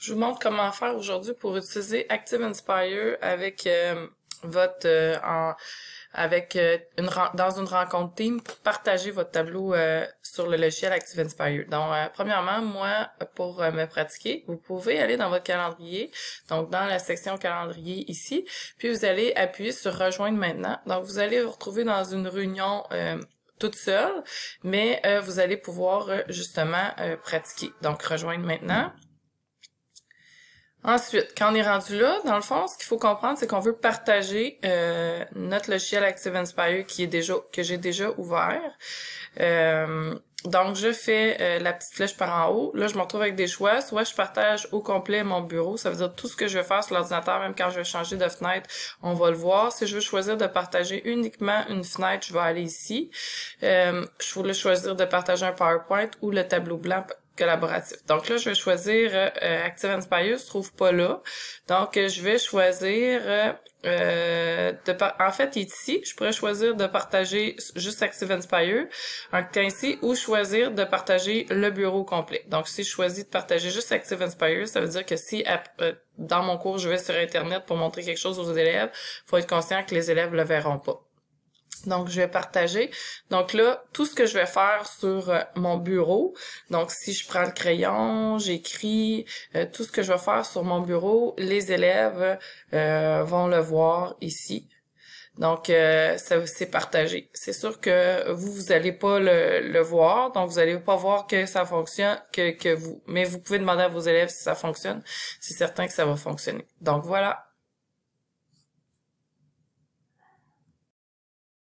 Je vous montre comment faire aujourd'hui pour utiliser Active Inspire avec euh, votre euh, en, avec euh, une dans une rencontre team pour partager votre tableau sur le logiciel Active Inspire. Donc premièrement, moi pour me pratiquer, vous pouvez aller dans votre calendrier, donc dans la section calendrier ici, puis vous allez appuyer sur rejoindre maintenant. Donc vous allez vous retrouver dans une réunion toute seule, mais vous allez pouvoir justement pratiquer. Donc rejoindre maintenant. Ensuite, quand on est rendu là, dans le fond, ce qu'il faut comprendre, c'est qu'on veut partager euh, notre logiciel Active Inspire qui est déjà que j'ai déjà ouvert. Euh, donc, je fais euh, la petite flèche par en haut. Là, je me retrouve avec des choix. Soit je partage au complet mon bureau, ça veut dire tout ce que je vais faire sur l'ordinateur, même quand je vais changer de fenêtre, on va le voir. Si je veux choisir de partager uniquement une fenêtre, je vais aller ici. je voulais choisir de partager un PowerPoint ou le tableau blanc collaboratif. Donc là, je vais choisir euh, euh Active Inspire, se trouve pas là. Donc, euh, je vais choisir... Euh, de En fait, ici, je pourrais choisir de partager juste Active Inspire, en ici, ou choisir de partager le bureau complet. Donc, si je choisis de partager juste Active Inspire, ça veut dire que si dans mon cours, je vais sur Internet pour montrer quelque chose aux élèves, faut être conscient que les élèves le verront pas. Donc, je vais partager. Donc là, tout ce que je vais faire sur euh, mon bureau. Donc, si je prends le crayon, j'écris euh, tout ce que je vais faire sur mon bureau, les élèves euh, vont le voir ici. Donc, ça c'est partagé. C'est sûr que vous, vous n'allez pas le, voir, donc vous allez pas voir que ça fonctionne, que, que vous. Mais vous pouvez demander à vos élèves si ça fonctionne. C'est certain que ça va fonctionner. Donc voilà.